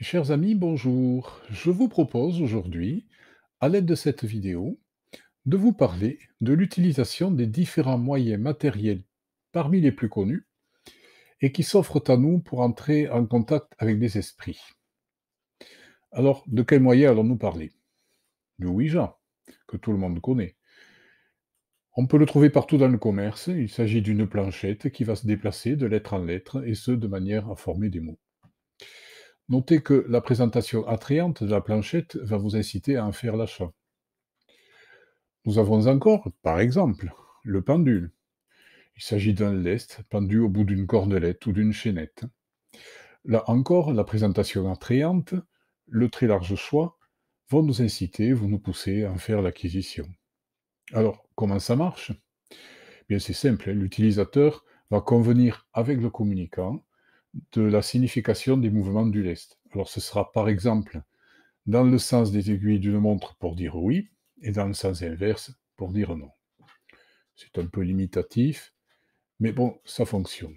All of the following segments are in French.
Chers amis, bonjour. Je vous propose aujourd'hui, à l'aide de cette vidéo, de vous parler de l'utilisation des différents moyens matériels parmi les plus connus et qui s'offrent à nous pour entrer en contact avec des esprits. Alors, de quels moyens allons-nous parler Le Ouija, que tout le monde connaît. On peut le trouver partout dans le commerce. Il s'agit d'une planchette qui va se déplacer de lettre en lettre et ce, de manière à former des mots. Notez que la présentation attrayante de la planchette va vous inciter à en faire l'achat. Nous avons encore, par exemple, le pendule. Il s'agit d'un lest pendu au bout d'une cordelette ou d'une chaînette. Là encore, la présentation attrayante, le très large choix, vont nous inciter, vous nous pousser à en faire l'acquisition. Alors, comment ça marche eh Bien, c'est simple. L'utilisateur va convenir avec le communicant de la signification des mouvements du lest. Alors ce sera par exemple dans le sens des aiguilles d'une montre pour dire oui et dans le sens inverse pour dire non. C'est un peu limitatif, mais bon, ça fonctionne.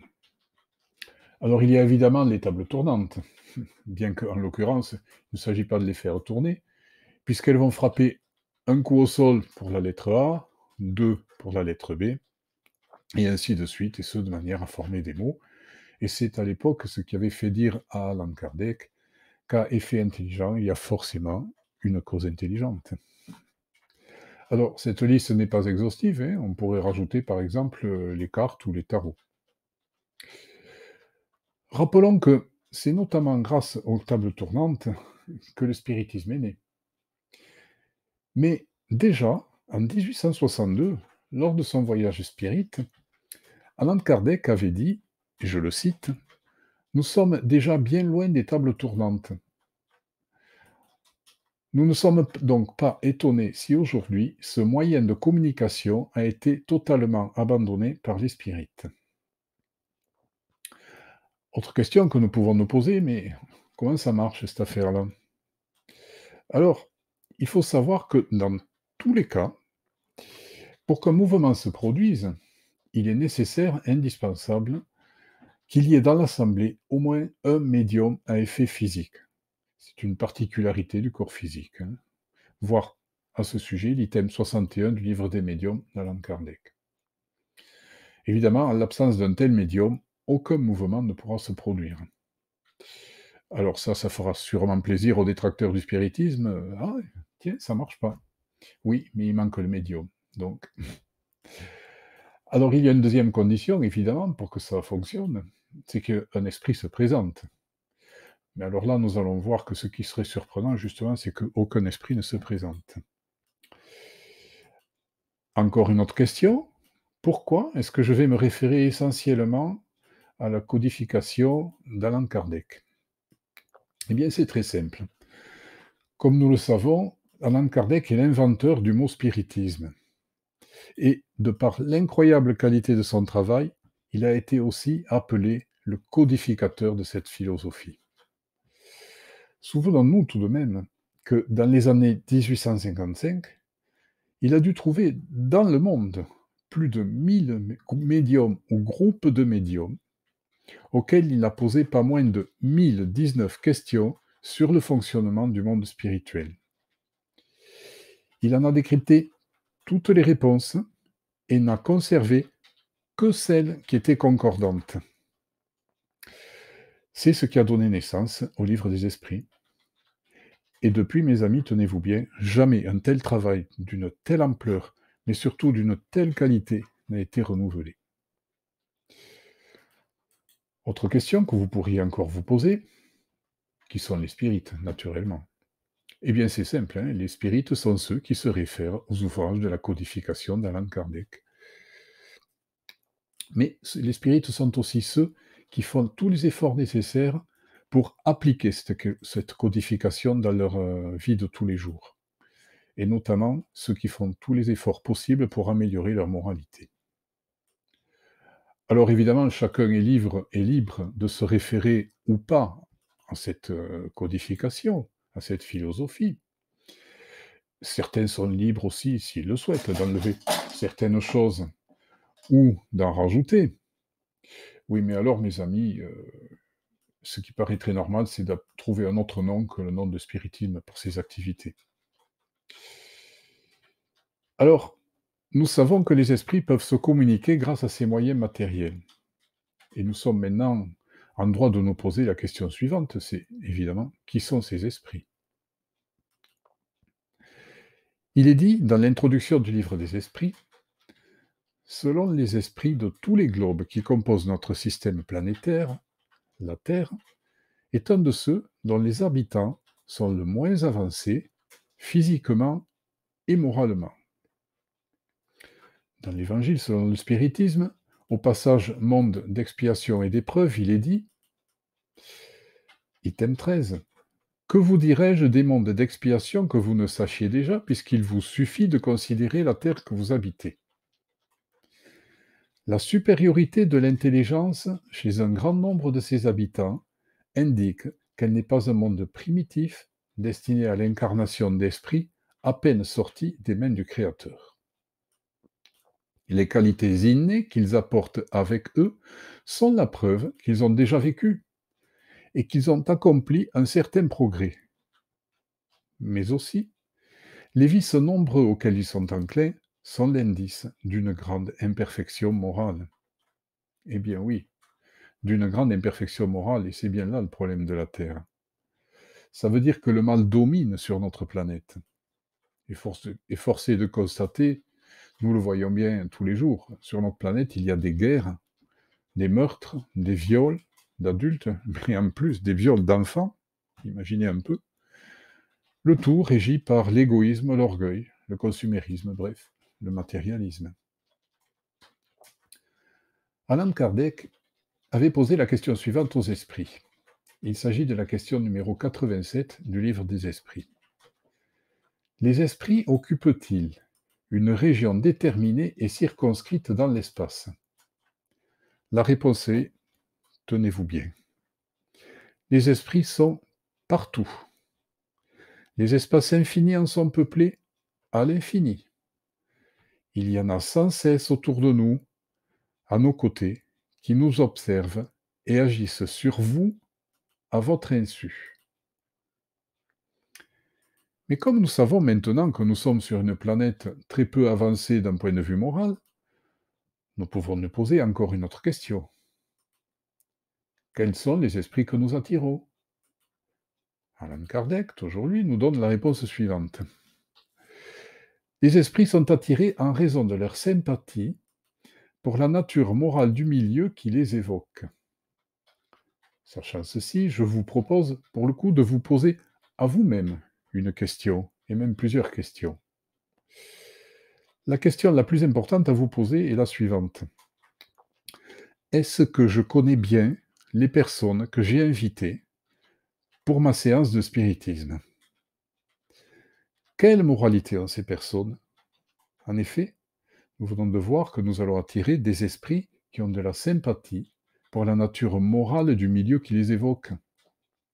Alors il y a évidemment les tables tournantes, bien qu'en l'occurrence, il ne s'agit pas de les faire tourner, puisqu'elles vont frapper un coup au sol pour la lettre A, deux pour la lettre B, et ainsi de suite, et ce de manière à former des mots et c'est à l'époque ce qui avait fait dire à Allan Kardec qu'à effet intelligent, il y a forcément une cause intelligente. Alors, cette liste n'est pas exhaustive, hein. on pourrait rajouter par exemple les cartes ou les tarots. Rappelons que c'est notamment grâce aux tables tournantes que le spiritisme est né. Mais déjà, en 1862, lors de son voyage spirit, Allan Kardec avait dit je le cite, Nous sommes déjà bien loin des tables tournantes. Nous ne sommes donc pas étonnés si aujourd'hui ce moyen de communication a été totalement abandonné par les spirites. Autre question que nous pouvons nous poser, mais comment ça marche cette affaire-là Alors, il faut savoir que dans tous les cas, pour qu'un mouvement se produise, il est nécessaire, indispensable, qu'il y ait dans l'assemblée au moins un médium à effet physique. C'est une particularité du corps physique. Hein. Voir à ce sujet l'item 61 du livre des médiums d'Alan Kardec. Évidemment, en l'absence d'un tel médium, aucun mouvement ne pourra se produire. Alors ça, ça fera sûrement plaisir aux détracteurs du spiritisme. Ah, tiens, ça marche pas. Oui, mais il manque le médium. Donc. Alors il y a une deuxième condition, évidemment, pour que ça fonctionne c'est qu'un esprit se présente. Mais alors là, nous allons voir que ce qui serait surprenant, justement, c'est qu'aucun esprit ne se présente. Encore une autre question. Pourquoi est-ce que je vais me référer essentiellement à la codification d'Alan Kardec Eh bien, c'est très simple. Comme nous le savons, Alan Kardec est l'inventeur du mot spiritisme. Et de par l'incroyable qualité de son travail, il a été aussi appelé le codificateur de cette philosophie. Souvenons-nous tout de même que dans les années 1855, il a dû trouver dans le monde plus de 1000 médiums ou groupes de médiums auxquels il a posé pas moins de 1019 questions sur le fonctionnement du monde spirituel. Il en a décrypté toutes les réponses et n'a conservé que celles qui étaient concordantes. C'est ce qui a donné naissance au livre des esprits. Et depuis, mes amis, tenez-vous bien, jamais un tel travail d'une telle ampleur, mais surtout d'une telle qualité, n'a été renouvelé. Autre question que vous pourriez encore vous poser, qui sont les spirites, naturellement. Eh bien, c'est simple, hein, les spirites sont ceux qui se réfèrent aux ouvrages de la codification d'Alan Kardec mais les spirites sont aussi ceux qui font tous les efforts nécessaires pour appliquer cette, codification dans leur euh, vie de tous les jours. Et notamment ceux qui font tous les efforts possibles pour améliorer leur moralité. Alors évidemment, chacun est libre, est libre de se référer ou pas à cette euh, codification, à cette philosophie. Certains sont libres aussi, s'ils le souhaitent, d'enlever certaines choses ou d'en rajouter. Oui, mais alors, mes amis, euh, ce qui paraît très normal, c'est de trouver un autre nom que le nom de spiritisme pour ces activités. Alors, nous savons que les esprits peuvent se communiquer grâce à ces moyens matériels. Et nous sommes maintenant en droit de nous poser la question suivante, c'est évidemment, qui sont ces esprits Il est dit dans l'introduction du livre des esprits Selon les esprits de tous les globes qui composent notre système planétaire, la Terre est un de ceux dont les habitants sont le moins avancés physiquement et moralement. Dans l'Évangile selon le spiritisme, au passage Monde d'expiation et d'épreuve, il est dit, item 13, Que vous dirais-je des mondes d'expiation que vous ne sachiez déjà, puisqu'il vous suffit de considérer la terre que vous habitez la supériorité de l'intelligence chez un grand nombre de ses habitants indique qu'elle n'est pas un monde primitif destiné à l'incarnation d'esprits à peine sortis des mains du Créateur. Les qualités innées qu'ils apportent avec eux sont la preuve qu'ils ont déjà vécu et qu'ils ont accompli un certain progrès. Mais aussi, les vices nombreux auxquels ils sont enclins sont l'indice d'une grande imperfection morale. Eh bien oui, d'une grande imperfection morale, et c'est bien là le problème de la Terre. Ça veut dire que le mal domine sur notre planète. Et, force, et forcé de constater, nous le voyons bien tous les jours, sur notre planète, il y a des guerres, des meurtres, des viols d'adultes, mais en plus des viols d'enfants, imaginez un peu, le tout régi par l'égoïsme, l'orgueil, le consumérisme, bref, le matérialisme. Alan Kardec avait posé la question suivante aux esprits. Il s'agit de la question numéro 87 du livre des esprits. Les esprits occupent-ils une région déterminée et circonscrite dans l'espace La réponse est, tenez-vous bien, les esprits sont partout. Les espaces infinis en sont peuplés à l'infini il y en a sans cesse autour de nous, à nos côtés, qui nous observent et agissent sur vous à votre insu. Mais comme nous savons maintenant que nous sommes sur une planète très peu avancée d'un point de vue moral, nous pouvons nous poser encore une autre question. Quels sont les esprits que nous attirons Alan Kardec, aujourd'hui, nous donne la réponse suivante. Les esprits sont attirés en raison de leur sympathie pour la nature morale du milieu qui les évoque. Sachant ceci, je vous propose pour le coup de vous poser à vous-même une question, et même plusieurs questions. La question la plus importante à vous poser est la suivante. Est-ce que je connais bien les personnes que j'ai invitées pour ma séance de spiritisme quelle moralité ont ces personnes En effet, nous venons de voir que nous allons attirer des esprits qui ont de la sympathie pour la nature morale du milieu qui les évoque.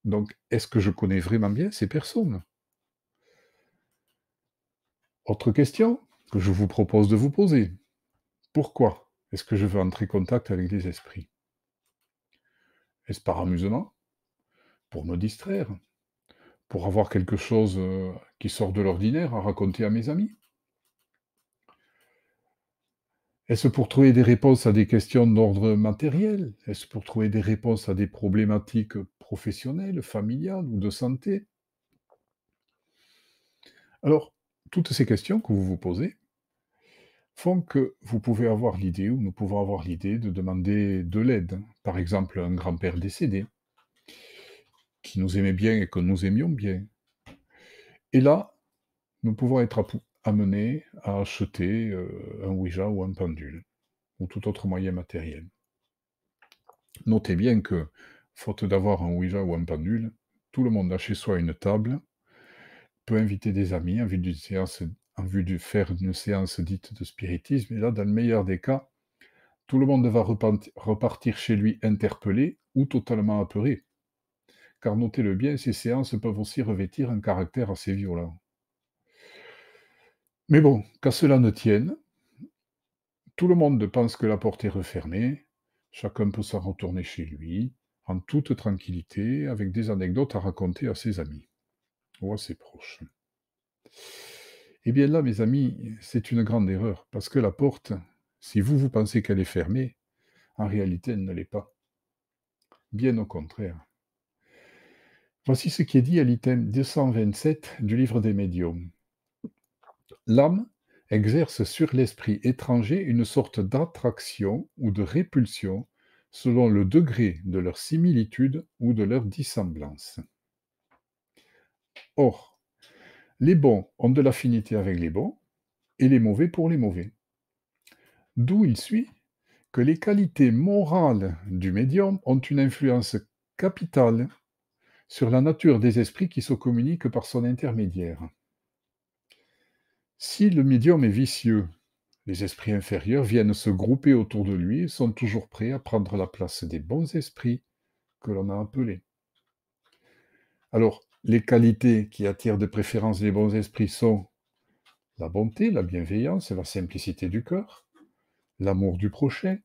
Donc, est-ce que je connais vraiment bien ces personnes Autre question que je vous propose de vous poser. Pourquoi est-ce que je veux entrer en contact avec des esprits Est-ce par amusement Pour me distraire pour avoir quelque chose euh, qui sort de l'ordinaire à raconter à mes amis Est-ce pour trouver des réponses à des questions d'ordre matériel Est-ce pour trouver des réponses à des problématiques professionnelles, familiales ou de santé Alors, toutes ces questions que vous vous posez font que vous pouvez avoir l'idée ou nous pouvons avoir l'idée de demander de l'aide. Par exemple, un grand-père décédé, qui nous aimait bien et que nous aimions bien. Et là, nous pouvons être amenés à acheter euh, un Ouija ou un pendule, ou tout autre moyen matériel. Notez bien que, faute d'avoir un Ouija ou un pendule, tout le monde a chez soi une table, peut inviter des amis en vue, d'une séance, en vue de faire une séance dite de spiritisme. Et là, dans le meilleur des cas, tout le monde va repartir chez lui interpellé ou totalement apeuré car notez-le bien, ces séances peuvent aussi revêtir un caractère assez violent. Mais bon, qu'à cela ne tienne, tout le monde pense que la porte est refermée, chacun peut s'en retourner chez lui, en toute tranquillité, avec des anecdotes à raconter à ses amis ou à ses proches. Eh bien là, mes amis, c'est une grande erreur, parce que la porte, si vous vous pensez qu'elle est fermée, en réalité, elle ne l'est pas. Bien au contraire. Voici ce qui est dit à l'item 227 du livre des médiums. L'âme exerce sur l'esprit étranger une sorte d'attraction ou de répulsion selon le degré de leur similitude ou de leur dissemblance. Or, les bons ont de l'affinité avec les bons et les mauvais pour les mauvais. D'où il suit que les qualités morales du médium ont une influence capitale sur la nature des esprits qui se communiquent par son intermédiaire. Si le médium est vicieux, les esprits inférieurs viennent se grouper autour de lui et sont toujours prêts à prendre la place des bons esprits que l'on a appelés. Alors, les qualités qui attirent de préférence les bons esprits sont la bonté, la bienveillance, et la simplicité du cœur, l'amour du prochain,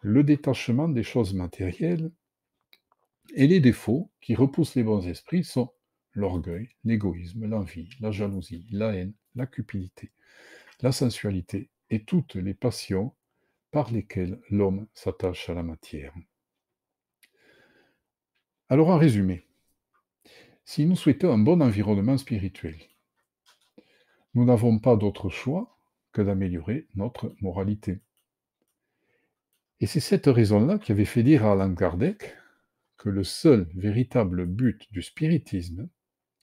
le détachement des choses matérielles, et les défauts qui repoussent les bons esprits sont l'orgueil, l'égoïsme, l'envie, la jalousie, la haine, la cupidité, la sensualité et toutes les passions par lesquelles l'homme s'attache à la matière. Alors en résumé, si nous souhaitons un bon environnement spirituel, nous n'avons pas d'autre choix que d'améliorer notre moralité. Et c'est cette raison-là qui avait fait dire à Alain Kardec, que le seul véritable but du spiritisme,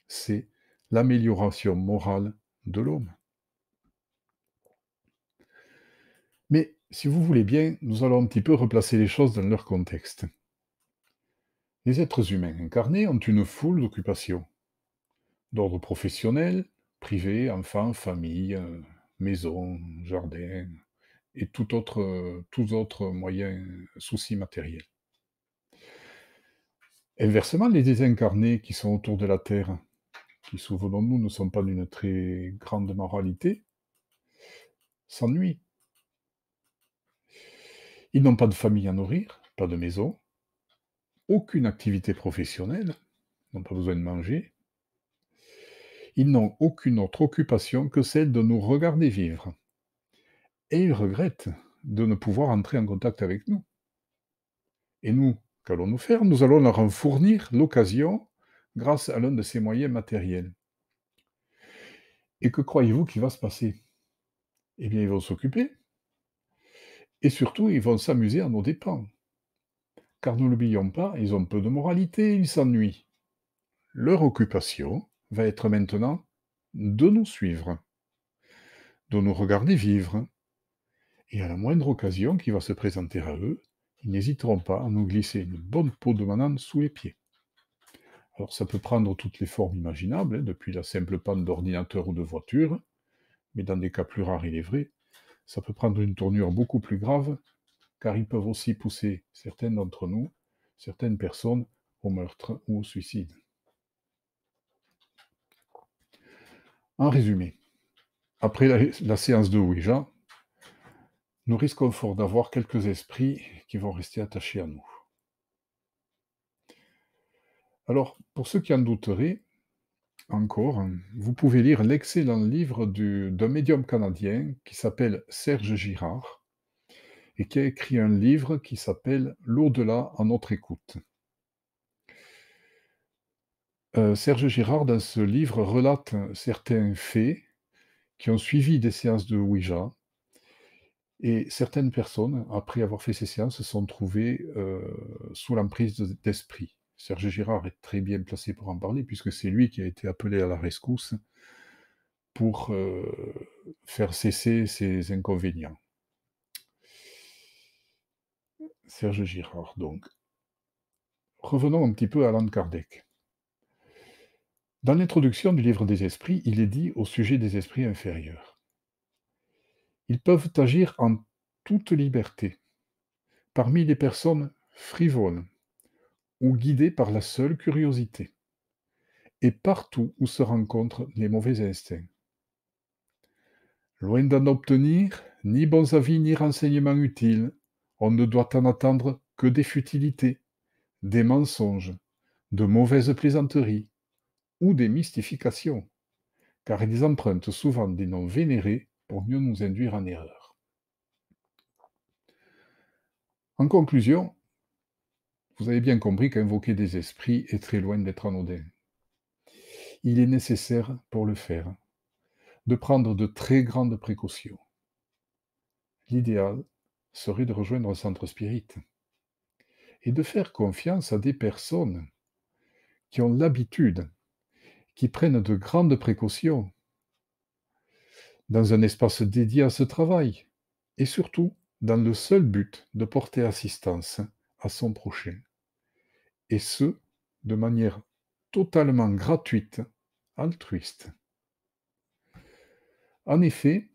c'est l'amélioration morale de l'homme. Mais si vous voulez bien, nous allons un petit peu replacer les choses dans leur contexte. Les êtres humains incarnés ont une foule d'occupations, d'ordre professionnel, privé, enfants, famille, maison, jardin et tout autre, moyens, soucis matériels. soucis matériels. Inversement, les désincarnés qui sont autour de la Terre, qui souvenons-nous ne sont pas d'une très grande moralité, s'ennuient. Ils n'ont pas de famille à nourrir, pas de maison, aucune activité professionnelle, n'ont pas besoin de manger. Ils n'ont aucune autre occupation que celle de nous regarder vivre. Et ils regrettent de ne pouvoir entrer en contact avec nous. Et nous, Qu'allons-nous faire Nous allons leur en fournir l'occasion grâce à l'un de ces moyens matériels. Et que croyez-vous qu'il va se passer Eh bien, ils vont s'occuper. Et surtout, ils vont s'amuser à nos dépens. Car ne l'oublions pas, ils ont peu de moralité, ils s'ennuient. Leur occupation va être maintenant de nous suivre, de nous regarder vivre. Et à la moindre occasion qui va se présenter à eux, ils n'hésiteront pas à nous glisser une bonne peau de banane sous les pieds. Alors ça peut prendre toutes les formes imaginables, hein, depuis la simple panne d'ordinateur ou de voiture, mais dans des cas plus rares, il est vrai, ça peut prendre une tournure beaucoup plus grave, car ils peuvent aussi pousser certaines d'entre nous, certaines personnes, au meurtre ou au suicide. En résumé, après la, la séance de Ouija, nous risquons fort d'avoir quelques esprits qui vont rester attachés à nous. Alors, pour ceux qui en douteraient, encore, vous pouvez lire l'excellent livre d'un médium canadien qui s'appelle Serge Girard et qui a écrit un livre qui s'appelle L'au-delà à notre écoute. Euh, Serge Girard, dans ce livre, relate certains faits qui ont suivi des séances de Ouija et certaines personnes, après avoir fait ces séances, se sont trouvées euh, sous l'emprise d'esprits. d'esprit. Serge Girard est très bien placé pour en parler, puisque c'est lui qui a été appelé à la rescousse pour euh, faire cesser ces inconvénients. Serge Girard, donc. Revenons un petit peu à Alan Kardec. Dans l'introduction du livre des esprits, il est dit au sujet des esprits inférieurs. Ils peuvent agir en toute liberté, parmi les personnes frivoles ou guidées par la seule curiosité, et partout où se rencontrent les mauvais instincts. Loin d'en obtenir ni bons avis ni renseignements utiles, on ne doit en attendre que des futilités, des mensonges, de mauvaises plaisanteries ou des mystifications, car ils empruntent souvent des noms vénérés pour mieux nous induire en erreur. En conclusion, vous avez bien compris qu'invoquer des esprits est très loin d'être anodin. Il est nécessaire pour le faire de prendre de très grandes précautions. L'idéal serait de rejoindre un centre spirit et de faire confiance à des personnes qui ont l'habitude, qui prennent de grandes précautions dans un espace dédié à ce travail, et surtout dans le seul but de porter assistance à son prochain, et ce, de manière totalement gratuite, altruiste. En effet,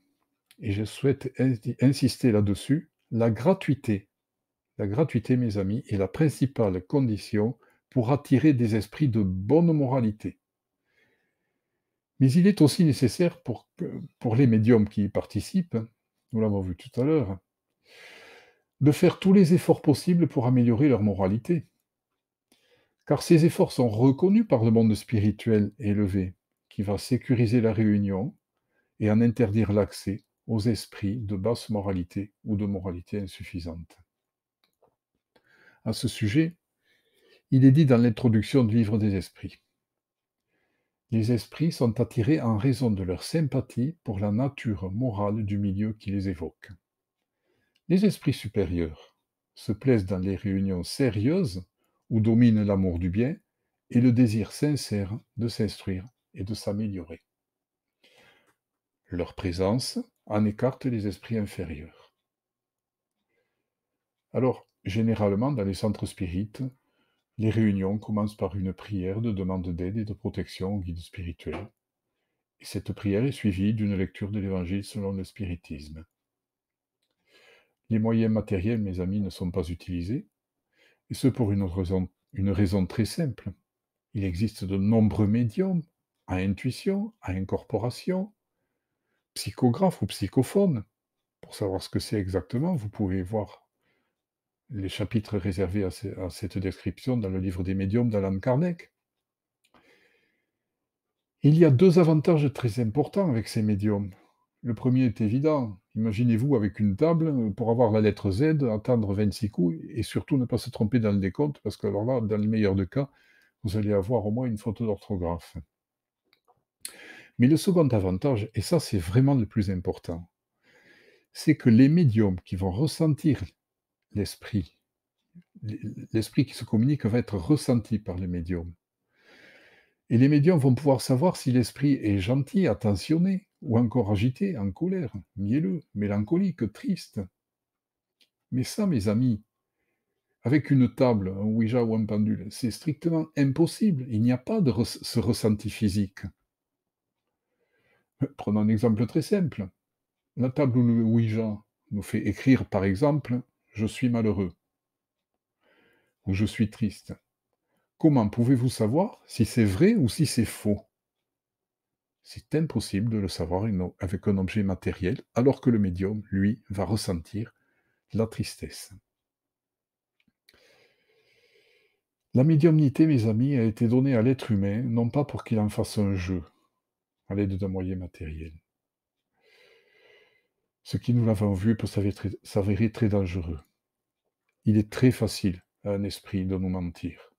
et je souhaite insister là-dessus, la gratuité, la gratuité, mes amis, est la principale condition pour attirer des esprits de bonne moralité. Mais il est aussi nécessaire pour, pour les médiums qui y participent, nous l'avons vu tout à l'heure, de faire tous les efforts possibles pour améliorer leur moralité. Car ces efforts sont reconnus par le monde spirituel élevé, qui va sécuriser la réunion et en interdire l'accès aux esprits de basse moralité ou de moralité insuffisante. À ce sujet, il est dit dans l'introduction du livre des esprits. Les esprits sont attirés en raison de leur sympathie pour la nature morale du milieu qui les évoque. Les esprits supérieurs se plaisent dans les réunions sérieuses où domine l'amour du bien et le désir sincère de s'instruire et de s'améliorer. Leur présence en écarte les esprits inférieurs. Alors, généralement, dans les centres spirites, les réunions commencent par une prière de demande d'aide et de protection au guide spirituel. cette prière est suivie d'une lecture de l'Évangile selon le spiritisme. Les moyens matériels, mes amis, ne sont pas utilisés, et ce pour une raison, une raison très simple. Il existe de nombreux médiums, à intuition, à incorporation, psychographes ou psychophones. Pour savoir ce que c'est exactement, vous pouvez voir les chapitres réservés à, cette description dans le livre des médiums d'Alan Kardec. Il y a deux avantages très importants avec ces médiums. Le premier est évident. Imaginez-vous avec une table, pour avoir la lettre Z, attendre 26 coups et surtout ne pas se tromper dans le décompte, parce que alors là, dans le meilleur des cas, vous allez avoir au moins une photo d'orthographe. Mais le second avantage, et ça c'est vraiment le plus important, c'est que les médiums qui vont ressentir l'esprit. L'esprit qui se communique va être ressenti par les médiums. Et les médiums vont pouvoir savoir si l'esprit est gentil, attentionné, ou encore agité, en colère, mielleux, mélancolique, triste. Mais ça, mes amis, avec une table, un Ouija ou un pendule, c'est strictement impossible. Il n'y a pas de ce ressenti physique. Prenons un exemple très simple. La table ou le Ouija nous fait écrire, par exemple, je suis malheureux ou je suis triste. Comment pouvez-vous savoir si c'est vrai ou si c'est faux C'est impossible de le savoir avec un objet matériel, alors que le médium, lui, va ressentir la tristesse. La médiumnité, mes amis, a été donnée à l'être humain, non pas pour qu'il en fasse un jeu, à l'aide d'un moyen matériel, ce qui, nous l'avons vu, peut s'avérer très dangereux. Il est très facile à un esprit de nous mentir.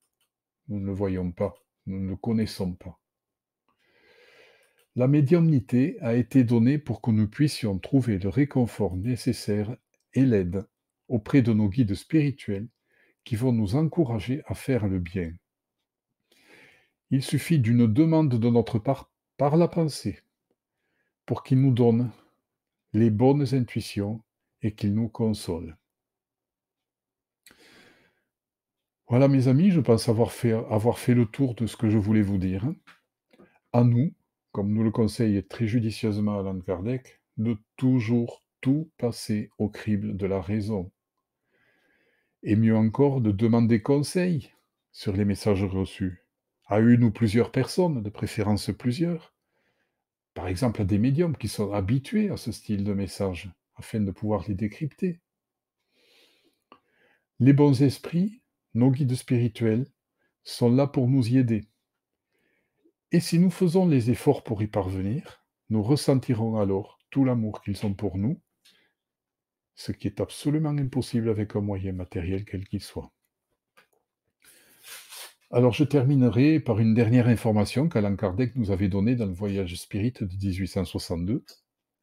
Nous ne le voyons pas, nous ne le connaissons pas. La médiumnité a été donnée pour que nous puissions trouver le réconfort nécessaire et l'aide auprès de nos guides spirituels qui vont nous encourager à faire le bien. Il suffit d'une demande de notre part par la pensée pour qu'il nous donne les bonnes intuitions et qu'il nous console. Voilà mes amis, je pense avoir fait, avoir fait, le tour de ce que je voulais vous dire. À nous, comme nous le conseille très judicieusement Alan Kardec, de toujours tout passer au crible de la raison. Et mieux encore, de demander conseil sur les messages reçus, à une ou plusieurs personnes, de préférence plusieurs, par exemple à des médiums qui sont habitués à ce style de message, afin de pouvoir les décrypter. Les bons esprits, nos guides spirituels, sont là pour nous y aider. Et si nous faisons les efforts pour y parvenir, nous ressentirons alors tout l'amour qu'ils ont pour nous, ce qui est absolument impossible avec un moyen matériel quel qu'il soit. Alors je terminerai par une dernière information qu'Alain Kardec nous avait donnée dans le voyage spirit de 1862,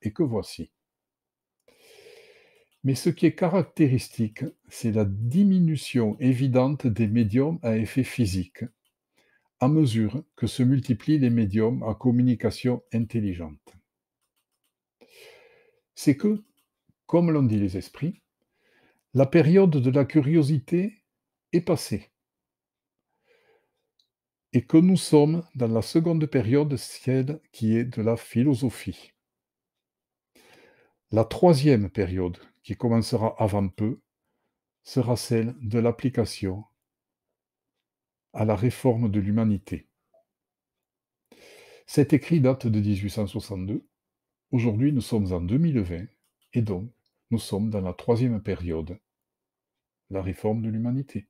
et que voici. Mais ce qui est caractéristique, c'est la diminution évidente des médiums à effet physique, à mesure que se multiplient les médiums à communication intelligente. C'est que, comme l'ont dit les esprits, la période de la curiosité est passée et que nous sommes dans la seconde période, celle qui est de la philosophie. La troisième période, qui commencera avant peu, sera celle de l'application à la réforme de l'humanité. Cet écrit date de 1862. Aujourd'hui, nous sommes en 2020 et donc nous sommes dans la troisième période, la réforme de l'humanité.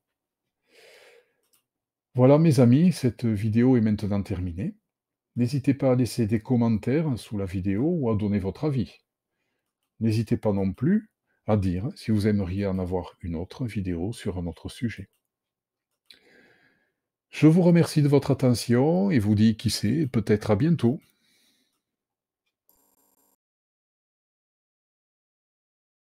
Voilà mes amis, cette vidéo est maintenant terminée. N'hésitez pas à laisser des commentaires sous la vidéo ou à donner votre avis. N'hésitez pas non plus à dire si vous aimeriez en avoir une autre vidéo sur un autre sujet. Je vous remercie de votre attention et vous dis qui sait, peut-être à bientôt.